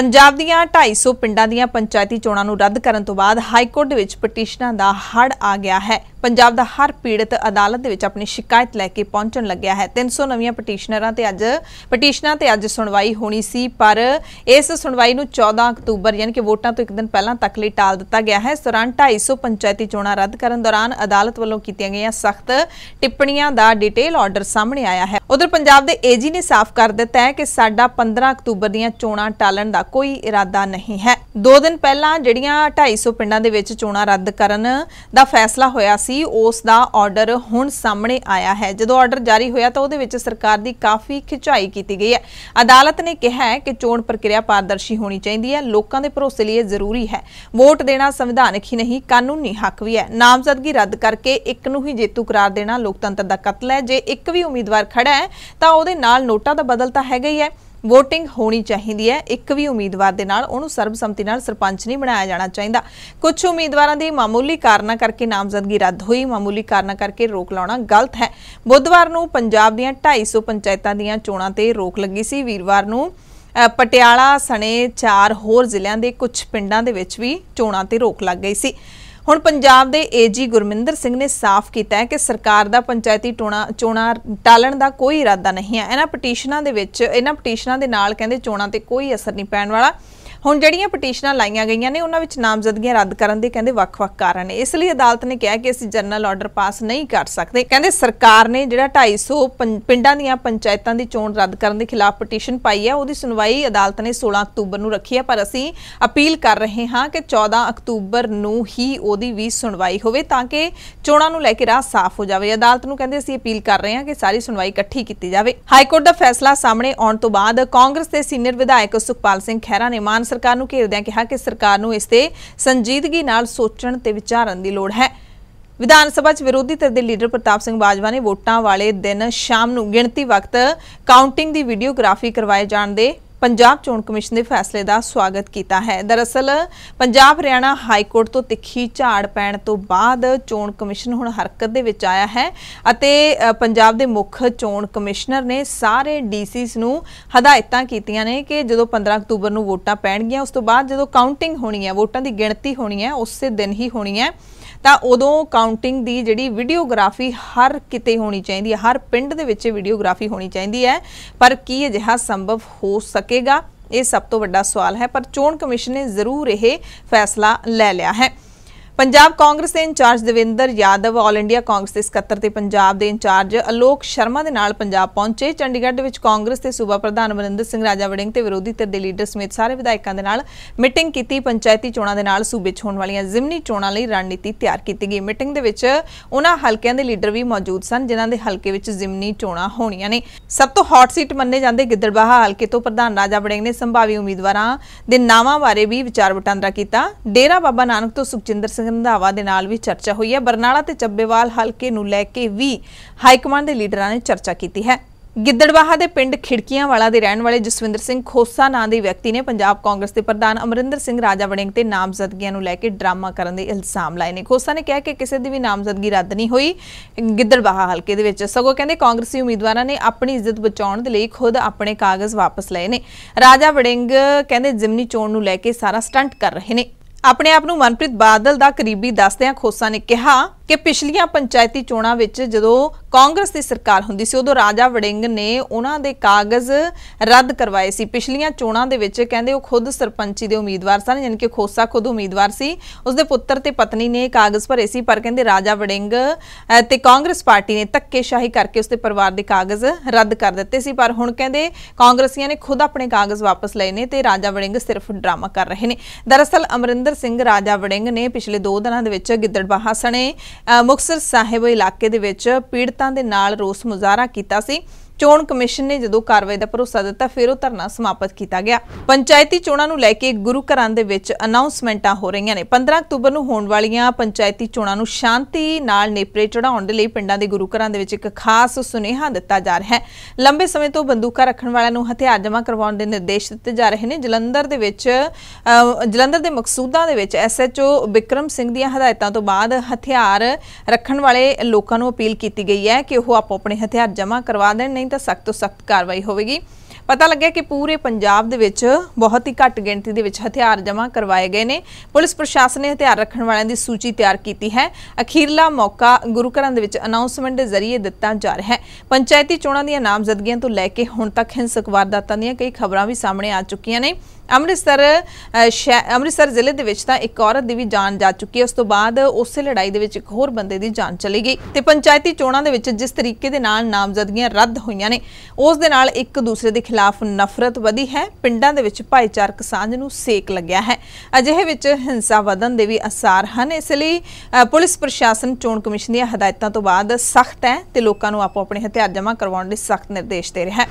ਪੰਜਾਬ ਦੀਆਂ 250 ਪਿੰਡਾਂ ਦੀਆਂ ਪੰਚਾਇਤੀ ਚੋਣਾਂ ਨੂੰ ਰੱਦ ਕਰਨ ਤੋਂ ਬਾਅਦ ਹਾਈ ਕੋਰਟ ਦੇ ਵਿੱਚ ਪਟੀਸ਼ਨਾਂ ਦਾ ਹੜ ਆ ਗਿਆ ਹੈ ਪੰਜਾਬ ਦਾ ਹਰ ਪੀੜਤ ਅਦਾਲਤ ਦੇ ਵਿੱਚ ਆਪਣੀ ਸ਼ਿਕਾਇਤ ਲੈ ਕੇ ਪਹੁੰਚਣ ਲੱਗਿਆ ਹੈ 300 ਨਵੀਆਂ ਪਟੀਸ਼ਨਰਾਂ ਤੇ ਅੱਜ ਪਟੀਸ਼ਨਾਂ ਤੇ ਅੱਜ ਸੁਣਵਾਈ ਹੋਣੀ ਸੀ ਪਰ ਇਸ ਸੁਣਵਾਈ ਨੂੰ 14 ਅਕਤੂਬਰ ਯਾਨੀ ਕਿ ਵੋਟਾਂ ਤੋਂ ਇੱਕ ਦਿਨ ਪਹਿਲਾਂ ਤੱਕ ਲਈ ਟਾਲ ਦਿੱਤਾ ਗਿਆ ਹੈ ਇਸ ਦੌਰਾਨ 250 ਪੰਚਾਇਤੀ ਚੋਣਾਂ ਰੱਦ ਕਰਨ ਦੌਰਾਨ ਅਦਾਲਤ ਵੱਲੋਂ ਕੀਤੀਆਂ ਗਈਆਂ ਸਖਤ ਟਿੱਪਣੀਆਂ ਦਾ ਡਿਟੇਲ ਆਰਡਰ ਸਾਹਮਣੇ ਆਇਆ ਹੈ ਉਧਰ ਪੰਜਾਬ ਦੇ ਏਜੀ ਨੇ ਸਾਫ਼ ਕਰ ਦਿੱਤਾ ਹੈ ਕਿ ਸਾਡਾ 15 ਅਕਤੂਬਰ ਦੀਆਂ ਚੋਣਾਂ ਟਾਲਣ ਦਾ ਕੋਈ ਇਰਾਦਾ ਨਹੀਂ ਹੈ ਦੋ ਦਿਨ ਪਹਿਲਾਂ ਜਿਹੜੀਆਂ 250 ਪਿੰਡਾਂ ਦੇ ਵਿੱਚ ਚੋਣਾਂ ਰੱਦ ਕਰਨ ਦਾ ਫੈਸਲਾ ਹੋਇਆ ਸੀ ਉਸ ਦਾ ਆਰਡਰ ਹੁਣ ਸਾਹਮਣੇ ਆਇਆ ਹੈ ਜਦੋਂ ਆਰਡਰ ਜਾਰੀ ਹੋਇਆ ਤਾਂ ਉਹਦੇ ਵਿੱਚ ਸਰਕਾਰ ਦੀ ਕਾਫੀ ਖਿਚਾਈ ਕੀਤੀ ਗਈ ਹੈ ਅਦਾਲਤ ਨੇ ਕਿਹਾ ਹੈ ਕਿ ਚੋਣ ਪ੍ਰਕਿਰਿਆ ਪਾਰਦਰਸ਼ੀ ਹੋਣੀ ਚਾਹੀਦੀ ਹੈ ਲੋਕਾਂ ਦੇ ਭਰੋਸੇ ਲਈ ਜ਼ਰੂਰੀ ਹੈ ਵੋਟ ਦੇਣਾ ਸੰਵਿਧਾਨਕ ਹੀ ਨਹੀਂ ਕਾਨੂੰਨੀ ਹੱਕ ਵੀ ਹੈ ਨਾਮਜ਼ਦਗੀ ਰੱਦ ਕਰਕੇ ਇੱਕ ਨੂੰ ਹੀ ਜੇਤੂ ਕਰਾਰ ਦੇਣਾ ਲੋਕਤੰਤਰ ਦਾ ਕਤਲ ਹੈ ਜੇ ਇੱਕ ਵੀ ਉਮੀਦਵਾਰ ਖੜਾ ਹੈ ਤਾਂ ਉਹਦੇ ਨਾਲ ਨੋਟਾ ਦਾ ਬਦਲ ਤਾਂ ਹੈਗਾ ਹੀ ਹੈ VOTING ਹੋਣੀ ਚਾਹੀਦੀ ਹੈ ਇੱਕ ਵੀ ਉਮੀਦਵਾਰ ਦੇ ਨਾਲ ਉਹਨੂੰ ਸਰਬਸੰਮਤੀ ਨਾਲ ਸਰਪੰਚ ਨਹੀਂ ਬਣਾਇਆ ਜਾਣਾ ਚਾਹੀਦਾ ਕੁਝ ਉਮੀਦਵਾਰਾਂ ਦੀ ਮਾਮੂਲੀ ਕਾਰਨਾ ਕਰਕੇ ਨਾਮਜ਼ਦਗੀ ਰੱਦ ਹੋਈ ਮਾਮੂਲੀ ਕਾਰਨਾ ਕਰਕੇ ਰੋਕ ਲਾਉਣਾ ਗਲਤ ਹੈ ਬੁੱਧਵਾਰ ਨੂੰ ਪੰਜਾਬ ਦੀਆਂ 250 ਪੰਚਾਇਤਾਂ ਦੀਆਂ ਚੋਣਾਂ ਤੇ ਰੋਕ ਲੱਗੀ ਸੀ ਵੀਰਵਾਰ ਨੂੰ ਪਟਿਆਲਾ ਸਣੇ ਚਾਰ ਹੋਰ ਜ਼ਿਲ੍ਹਿਆਂ ਦੇ ਕੁਝ ਪਿੰਡਾਂ ਦੇ ਵਿੱਚ ਵੀ ਚੋਣਾਂ ਤੇ ਰੋਕ ਲੱਗ ਗਈ ਸੀ ਹੁਣ ਪੰਜਾਬ ਦੇ ਏਜੀ ਗੁਰਮਿੰਦਰ ਸਿੰਘ ਨੇ ਸਾਫ਼ ਕੀਤਾ ਹੈ ਕਿ ਸਰਕਾਰ ਦਾ ਪੰਚਾਇਤੀ ਚੋਣਾਂ ਟਾਲਣ ਦਾ ਕੋਈ ਇਰਾਦਾ ਨਹੀਂ ਹੈ ਇਹਨਾਂ ਪਟੀਸ਼ਨਾਂ ਦੇ ਵਿੱਚ ਇਹਨਾਂ ਪਟੀਸ਼ਨਾਂ ਦੇ ਨਾਲ ਕਹਿੰਦੇ ਚੋਣਾਂ ਤੇ ਕੋਈ ਅਸਰ ਨਹੀਂ ਪੈਣ ਵਾਲਾ ਹੁਣ ਜਿਹੜੀਆਂ ਪਟੀਸ਼ਨਾਂ ਲਾਈਆਂ ਗਈਆਂ ਨੇ ਉਹਨਾਂ ਵਿੱਚ ਨਾਮਜ਼ਦਗੀਆਂ ਰੱਦ ਕਰਨ ਦੇ ਕਹਿੰਦੇ ਵੱਖ-ਵੱਖ ਕਾਰਨ ਨੇ ਇਸ ਲਈ ਅਦਾਲਤ ਨੇ ਕਿਹਾ ਕਿ ਅਸੀਂ ਜਨਰਲ ਆਰਡਰ ਪਾਸ ਨਹੀਂ ਕਰ ਸਕਦੇ ਕਹਿੰਦੇ ਸਰਕਾਰ ਨੇ ਜਿਹੜਾ 250 ਪਿੰਡਾਂ ਦੀਆਂ ਪੰਚਾਇਤਾਂ ਦੀ ਚੋਣ ਰੱਦ ਕਰਨ ਦੇ ਖਿਲਾਫ ਪਟੀਸ਼ਨ ਪਾਈ ਹੈ ਉਹਦੀ ਸੁਣਵਾਈ ਅਦਾਲਤ ਨੇ 16 ਅਕਤੂਬਰ ਨੂੰ ਰੱਖੀ ਹੈ ਪਰ ਅਸੀਂ ਅਪੀਲ ਕਰ ਰਹੇ ਹਾਂ ਕਿ 14 ਅਕਤੂਬਰ ਨੂੰ ਹੀ ਉਹਦੀ ਵੀ ਸੁਣਵਾਈ ਹੋਵੇ ਤਾਂ ਕਿ ਚੋਣਾਂ ਨੂੰ ਲੈ ਕੇ ਰਾਹ ਸਾਫ਼ ਹੋ ਜਾਵੇ ਅਦਾਲਤ ਨੂੰ ਕਹਿੰਦੇ ਅਸੀਂ ਅਪੀਲ ਕਰ ਰਹੇ ਹਾਂ ਕਿ ਸਾਰੀ ਸੁਣਵਾਈ ਇਕੱਠੀ ਕੀਤੀ ਜਾਵੇ ਹਾਈ ਕੋਰਟ ਦਾ ਫੈਸਲਾ ਸਾਹਮਣੇ ਆਉਣ ਤੋਂ ਬਾਅਦ ਕਾਂਗਰਸ ਦੇ ਸੀਨੀਅਰ ਵਿਧਾਇਕ ਸੁਖਪਾਲ ਸਿੰਘ ਖਹਿਰਾ ਨੇ ਮਾਨ ਸਰਕਾਰ ਨੂੰ ਘੇਰਦਿਆਂ ਕਿਹਾ ਕਿ ਸਰਕਾਰ ਨੂੰ ਇਸ ਤੇ ਸੰਜੀਦਗੀ ਨਾਲ ਸੋਚਣ ਤੇ ਵਿਚਾਰਨ ਦੀ ਲੋੜ ਹੈ ਵਿਧਾਨ ਸਭਾ 'ਚ ਵਿਰੋਧੀ ਧਿਰ ਦੇ ਲੀਡਰ ਪ੍ਰਤਾਪ ਸਿੰਘ ਬਾਜਵਾ ਨੇ ਵੋਟਾਂ ਵਾਲੇ ਦਿਨ ਸ਼ਾਮ ਨੂੰ ਗਿਣਤੀ ਵਕਤ ਕਾਊਂਟਿੰਗ ਦੀ ਵੀਡੀਓਗ੍ਰਾਫੀ ਕਰਵਾਏ ਜਾਣ ਦੇ ਪੰਜਾਬ ਚੋਣ ਕਮਿਸ਼ਨ ਦੇ ਫੈਸਲੇ ਦਾ ਸਵਾਗਤ ਕੀਤਾ ਹੈ ਦਰਅਸਲ ਪੰਜਾਬ ਹਰਿਆਣਾ ਹਾਈ ਕੋਰਟ ਤੋਂ ਤਿੱਖੀ ਝਾੜ ਪੈਣ ਤੋਂ ਬਾਅਦ ਚੋਣ ਕਮਿਸ਼ਨ ਹੁਣ ਹਰਕਤ ਦੇ ਵਿੱਚ ਆਇਆ ਹੈ ਅਤੇ ਪੰਜਾਬ ਦੇ ਮੁੱਖ ਚੋਣ ਕਮਿਸ਼ਨਰ ਨੇ ਸਾਰੇ ਡੀਸੀਸ ਨੂੰ ਹਦਾਇਤਾਂ ਕੀਤੀਆਂ ਨੇ ਕਿ ਜਦੋਂ 15 ਅਕਤੂਬਰ ਨੂੰ ਵੋਟਾਂ ਪੈਣਗੀਆਂ ਉਸ ਤੋਂ ਬਾਅਦ ਜਦੋਂ ਕਾਊਂਟਿੰਗ ਹੋਣੀ ਹੈ ਵੋਟਾਂ ਦੀ ਗਿਣਤੀ ਹੋਣੀ ਹੈ ਉਸੇ ਦਿਨ ਹੀ ਹੋਣੀ ਹੈ ਤਾਂ ਉਦੋਂ ਕਾਊਂਟਿੰਗ ਦੀ ਜਿਹੜੀ ਵੀਡੀਓਗ੍ਰਾਫੀ ਹਰ ਕਿਤੇ ਹੋਣੀ ਚਾਹੀਦੀ ਹੈ ਹਰ ਪਿੰਡ ਦੇ ਵਿੱਚ ਵੀਡੀਓਗ੍ਰਾਫੀ ਹੋਣੀ ਚਾਹੀਦੀ ਹੈ ਪਰ ਕੀ ਅਜਿਹਾ ਸੰਭਵ ਹੋ ਸਕੇ ਸਕੇਗਾ ਇਹ ਸਭ ਤੋਂ ਵੱਡਾ ਸਵਾਲ ਹੈ ਪਰ ਚੋਣ ਕਮਿਸ਼ਨ ਨੇ ਜ਼ਰੂਰ ਇਹ ਫੈਸਲਾ ਲੈ ਲਿਆ ਹੈ ਪੰਜਾਬ ਕਾਂਗਰਸ ਦੇ in charge Davinder Yadav all India Congress ਦੇ ਸਕੱਤਰ ਤੇ ਪੰਜਾਬ ਦੇ ਇੰਚਾਰਜ ਅਲੋਕ ਸ਼ਰਮਾ ਦੇ ਨਾਲ ਪੰਜਾਬ ਪਹੁੰਚੇ ਚੰਡੀਗੜ੍ਹ ਦੇ ਵਿੱਚ ਕਾਂਗਰਸ ਦੇ ਸੂਬਾ ਪ੍ਰਧਾਨ ਮਨਿੰਦਰ ਸਿੰਘ ਰਾਜਾ ਵੜਿੰਗ ਤੇ ਵਿਰੋਧੀ ਧਿਰ ਦੇ ਲੀਡਰ ਸਮੇਤ ਸਾਰੇ ਵਿਧਾਇਕਾਂ ਦੇ ਨਾਲ ਮੀਟਿੰਗ ਕੀਤੀ ਪੰਚਾਇਤੀ ਚੋਣਾਂ ਦੇ ਨਾਲ ਸੂਬੇ 'ਚ ਹੋਣ ਵਾਲੀਆਂ ਜ਼ਿਮਨੀ ਚੋਣਾਂ ਲਈ ਰਣਨੀਤੀ ਤਿਆਰ ਕੀਤੀ ਗਈ ਮੀਟਿੰਗ ਦੇ ਵਿੱਚ ਉਹਨਾਂ ਹਲਕਿਆਂ ਦੇ ਲੀਡਰ ਵੀ ਮੌਜੂਦ ਸਨ ਜਿਨ੍ਹਾਂ ਦੇ ਹਲਕੇ ਵਿੱਚ ਜ਼ਿਮਨੀ ਚੋਣਾਂ ਹੋਣੀਆਂ ਨੇ ਸਭ ਤੋਂ ਹੌਟ ਸੀਟ ਮੰਨੇ ਜਾਂਦੇ ਗਿੱਦੜਬਾਹਾ ਹਲਕੇ ਤੋਂ ਪ੍ਰਧਾਨ ਰਾਜਾ ਵੜਿੰਗ ਨੇ ਸੰਭਾਵੀ ਉਮੀਦਵਾਰਾਂ ਦੇ ਨਾਵਾਂ ਬਾਰੇ ਵੀ ਵਿਚਾਰ ਵਟਾਂਦਰਾ ਕੀਤਾ ਡੇਰਾ ਬਾਬਾ ਨਾਨਕ ਤੋਂ ਸੁਖਜਿੰਦਰ ਸਿੰਘ ਰੰਧਾਵਾ ਦੇ ਨਾਲ ਵੀ ਚਰਚਾ ਹੋਈ ਹੈ ਬਰਨਾਲਾ ਤੇ ਚੱਬੇਵਾਲ ਹਲਕੇ ਨੂੰ ਲੈ ਕੇ ਵੀ ਹਾਈ ਕਮਾਂਡ ਦੇ ਲੀਡਰਾਂ ਨੇ ਚਰਚਾ ਕੀਤੀ ਹੈ ਗਿੱਦੜਵਾਹਾ ਦੇ ਪਿੰਡ ਖਿੜਕੀਆਂ ਵਾਲਾ ਦੇ ਰਹਿਣ ਵਾਲੇ ਜਸਵਿੰਦਰ ਸਿੰਘ ਖੋਸਾ ਨਾਂ ਦੇ ਵਿਅਕਤੀ ਨੇ ਪੰਜਾਬ ਕਾਂਗਰਸ ਦੇ ਪ੍ਰਧਾਨ ਅਮਰਿੰਦਰ ਸਿੰਘ ਰਾਜਾ ਵੜਿੰਗ ਤੇ ਨਾਮਜ਼ਦਗੀਆਂ ਨੂੰ ਲੈ ਕੇ ਡਰਾਮਾ ਕਰਨ ਦੇ ਇਲਜ਼ਾਮ ਲਾਏ ਨੇ ਖੋਸਾ ਨੇ ਕਿਹਾ ਕਿ ਕਿਸੇ ਦੀ ਵੀ ਨਾਮਜ਼ਦਗੀ ਰੱਦ ਨਹੀਂ ਹੋਈ ਗਿੱਦੜਵਾਹਾ ਹਲਕੇ ਦੇ ਵਿੱਚ ਸਗੋਂ ਕਹਿੰਦੇ ਕਾਂਗਰਸੀ ਉਮੀਦਵਾਰਾਂ ਨੇ ਆਪਣੀ ਇੱਜ਼ਤ ਬਚਾਉਣ ਦੇ ਲਈ ਖੁਦ ਆਪਣੇ ਕਾਗਜ਼ ਵਾਪਸ ਲਏ ਨੇ ਰਾਜਾ ਵੜਿੰਗ ਕਹਿੰਦੇ ਜ਼ਿਮਨੀ ਚੋਣ ਨੂੰ ਲੈ ਕੇ ਸਾਰਾ ਸਟੰਟ ਕਰ ਰਹੇ ਨੇ ਆਪਣੇ ਆਪ ਨੂੰ ਮਨਪ੍ਰੀਤ ਬਾਦਲ ਦਾ ਕਰੀਬੀ ਦੱਸਦਿਆਂ ਖੋਸਾ ਨੇ ਕਿਹਾ ਕਿ ਪਿਛਲੀਆਂ ਪੰਚਾਇਤੀ ਚੋਣਾਂ ਵਿੱਚ ਜਦੋਂ ਕਾਂਗਰਸ ਦੀ ਸਰਕਾਰ ਹੁੰਦੀ ਸੀ ਉਦੋਂ ਰਾਜਾ ਵੜਿੰਗ ਨੇ ਉਹਨਾਂ ਦੇ ਕਾਗਜ਼ ਰੱਦ ਕਰਵਾਏ ਸੀ ਪਿਛਲੀਆਂ ਚੋਣਾਂ ਦੇ ਵਿੱਚ ਕਹਿੰਦੇ ਉਹ ਖੁਦ ਸਰਪੰਚੀ ਦੇ ਉਮੀਦਵਾਰ ਸਨ ਯਾਨੀ ਕਿ ਖੋਸਾ ਖੁਦ ਉਮੀਦਵਾਰ ਸੀ ਉਸਦੇ ਪੁੱਤਰ ਤੇ ਪਤਨੀ ਨੇ ਕਾਗਜ਼ ਭਰੇ ਸੀ ਪਰ ਕਹਿੰਦੇ ਰਾਜਾ ਵੜਿੰਗ ਤੇ ਕਾਂਗਰਸ ਪਾਰਟੀ ਨੇ ਧੱਕੇਸ਼ਾਹੀ ਕਰਕੇ ਉਸਦੇ ਪਰਿਵਾਰ ਦੇ ਕਾਗਜ਼ ਰੱਦ ਕਰ ਦਿੱਤੇ ਸੀ ਪਰ ਹੁਣ ਕਹਿੰਦੇ ਕਾਂਗਰਸੀਆਂ ਨੇ ਖੁਦ ਆਪਣੇ ਕਾਗਜ਼ ਵਾਪਸ ਲਏ ਨੇ ਤੇ ਰਾਜਾ ਵੜਿੰਗ ਸਿਰਫ ਡਰਾਮਾ ਕਰ ਰਹੇ ਨੇ ਦਰਅਸਲ ਅਮਰਿੰਦਰ ਸਿੰਘ ਰਾਜਾ ਵੜਿੰਗ ਨੇ ਪਿਛਲੇ 2 ਦਿਨਾਂ ਦੇ ਵਿੱਚ ਗਿੱਦੜਬਾਹਾ ਸਣੇ ਮੁਕਸਰ ਸਾਹਿਬ ਇਲਾਕੇ ਦੇ ਵਿੱਚ ਪੀੜਤ ਸੰਗਤਾਂ ਦੇ ਨਾਲ ਰੋਸ ਮੁਜ਼ਾਹਰਾ ਕੀਤਾ ਸੀ ਚੋਣ ਕਮਿਸ਼ਨ ਨੇ ਜਦੋਂ ਕਾਰਵਾਈ ਦਾ ਭਰੋਸਾ ਦਿੱਤਾ ਫਿਰ ਉਹ ਧਰਨਾ ਸਮਾਪਤ ਕੀਤਾ ਗਿਆ ਪੰਚਾਇਤੀ ਚੋਣਾਂ ਨੂੰ ਲੈ ਕੇ ਗੁਰੂ ਘਰਾਂ ਦੇ ਵਿੱਚ ਅਨਾਉਂਸਮੈਂਟਾਂ ਹੋ ਰਹੀਆਂ ਨੇ 15 ਅਕਤੂਬਰ ਨੂੰ ਹੋਣ ਵਾਲੀਆਂ ਪੰਚਾਇਤੀ ਚੋਣਾਂ ਨੂੰ ਸ਼ਾਂਤੀ ਨਾਲ ਨੇਪਰੇ ਚੜਾਉਣ ਦੇ ਲਈ ਪਿੰਡਾਂ ਦੇ ਗੁਰੂ ਘਰਾਂ ਦੇ ਵਿੱਚ ਇੱਕ ਖਾਸ ਸੁਨੇਹਾ ਦਿੱਤਾ ਜਾ ਰਿਹਾ ਹੈ ਲੰਬੇ ਸਮੇਂ ਤੋਂ ਬੰਦੂਕਾਂ ਰੱਖਣ ਵਾਲਿਆਂ ਨੂੰ ਹਥਿਆਰ ਜਮ੍ਹਾਂ ਕਰਵਾਉਣ ਦੇ ਨਿਰਦੇਸ਼ ਦਿੱਤੇ ਜਾ ਰਹੇ ਨੇ ਜਲੰਧਰ ਦੇ ਵਿੱਚ ਜਲੰਧਰ ਦੇ ਮਕਸੂਦਾਂ ਦੇ ਵਿੱਚ ਐਸਐਚਓ ਵਿਕਰਮ ਸਿੰਘ ਦੀਆਂ ਹਦਾਇਤਾਂ ਤੋਂ ਬਾਅਦ ਹਥਿਆਰ ਰੱਖਣ ਵਾਲੇ ਲੋਕਾਂ ਨੂੰ ਅਪੀਲ ਕੀਤੀ ਗਈ ਹੈ ਕਿ ਉਹ ਆਪੋ ਆਪਣੇ ਹਥਿਆਰ ਜਮ੍ਹਾਂ ਕਰਵਾ ਦੇਣ ਨਹੀਂ तक सख्त तो सख्त कार्रवाई होगी ਪਤਾ ਲੱਗਿਆ ਕਿ ਪੂਰੇ ਪੰਜਾਬ ਦੇ ਵਿੱਚ ਬਹੁਤ ਹੀ ਘੱਟ ਗਿਣਤੀ ਦੇ ਵਿੱਚ ਹਥਿਆਰ ਜਮ੍ਹਾਂ ਕਰਵਾਏ ਗਏ ਨੇ ਪੁਲਿਸ ਪ੍ਰਸ਼ਾਸਨ ਨੇ ਹਥਿਆਰ ਰੱਖਣ ਵਾਲਿਆਂ ਦੀ ਸੂਚੀ ਤਿਆਰ ਕੀਤੀ ਹੈ ਅਖੀਰਲਾ ਮੌਕਾ ਗੁਰੂ ਘਰਾਂ ਦੇ ਵਿੱਚ ਅਨਾਉਂਸਮੈਂਟ ਦੇ ਜ਼ਰੀਏ ਦਿੱਤਾ ਜਾ ਰਿਹਾ ਹੈ ਪੰਚਾਇਤੀ ਚੋਣਾਂ ਦੀਆਂ ਨਾਮਜ਼ਦਗੀਆਂ ਤੋਂ ਲੈ ਕੇ ਹੁਣ ਤੱਕ ਹਿੰਸਕ ਵਾਰਦਾਤਾਂ ਦੀਆਂ ਕਈ ਖਬਰਾਂ ਵੀ ਸਾਹਮਣੇ ਆ ਚੁੱਕੀਆਂ ਨੇ ਅੰਮ੍ਰਿਤਸਰ ਅੰਮ੍ਰਿਤਸਰ ਜ਼ਿਲ੍ਹੇ ਦੇ ਵਿੱਚ ਤਾਂ ਇੱਕ ਔਰਤ ਦੀ ਵੀ ਜਾਨ ਜਾ ਚੁੱਕੀ ਹੈ ਉਸ ਤੋਂ ਬਾਅਦ ਉਸੇ ਲੜਾਈ ਦੇ ਵਿੱਚ ਇੱਕ ਹੋਰ ਬੰਦੇ ਦੀ ਜਾਨ ਚਲੀ ਗਈ ਤੇ ਪੰਚਾਇਤੀ ਚੋਣਾਂ ਦੇ ਵਿੱਚ ਜਿਸ ਤਰੀਕੇ ਦੇ ਨਾਲ ਨਾਮਜ਼ਦਗੀਆਂ ਰੱਦ ਹੋਈਆਂ ਨੇ ਉਸ ਦੇ ਨਾਲ ਇੱਕ ਦੂਸਰੇ ਦੇ ਖਿਲਾਫ ਖਿਲਾਫ ਨਫ਼ਰਤ ਵਧੀ ਹੈ ਪਿੰਡਾਂ ਦੇ ਵਿੱਚ ਭਾਈਚਾਰਕ ਸਾਂਝ ਨੂੰ ਸੇਕ ਲੱਗਿਆ ਹੈ ਅਜਿਹੇ ਵਿੱਚ ਹਿੰਸਾ ਵਧਣ ਦੇ ਵੀ ਅਸਾਰ ਹਨ ਇਸ ਲਈ ਪੁਲਿਸ ਪ੍ਰਸ਼ਾਸਨ ਚੋਣ ਕਮਿਸ਼ਨ ਦੀਆਂ ਹਦਾਇਤਾਂ ਤੋਂ ਬਾਅਦ ਸਖਤ ਹੈ ਤੇ ਲੋਕਾਂ ਨੂੰ ਆਪੋ ਆਪਣੇ ਹਥਿਆਰ ਜਮ੍ਹਾਂ ਕਰਵਾਉਣ ਲਈ ਸਖਤ ਨਿਰਦੇਸ਼ ਦੇ ਰਿਹਾ ਹੈ